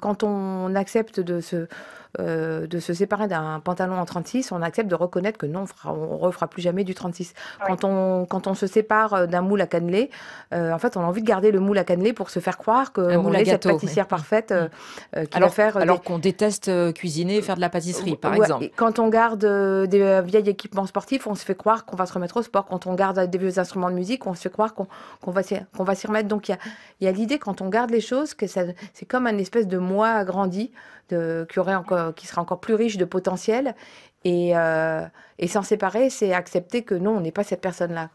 quand on accepte de se euh, de se séparer d'un pantalon en 36, on accepte de reconnaître que non, on, ne refera plus jamais du 36. Quand, on, quand on se sépare euh, d'un moule à cannelé, euh, en fait, on a envie de garder le moule à cannelé pour se faire croire qu'on est cette pâtissière parfaite mm. qui alors, faire. Alors qu'on déteste cuisiner et faire de la pâtisserie, par exemple. quand on garde des vieilles équipements sportifs, on se fait croire qu'on va se remettre au sport. Quand on garde des vieux instruments de musique, on se fait croire qu'on va s'y remettre. Donc il y a, y a l'idée, quand on garde les choses, que c'est comme un espèce de moi agrandi qui aurait encore euh, qui sera encore plus riche de potentiel. Et, euh, et s'en séparer, c'est accepter que non, on n'est pas cette personne-là.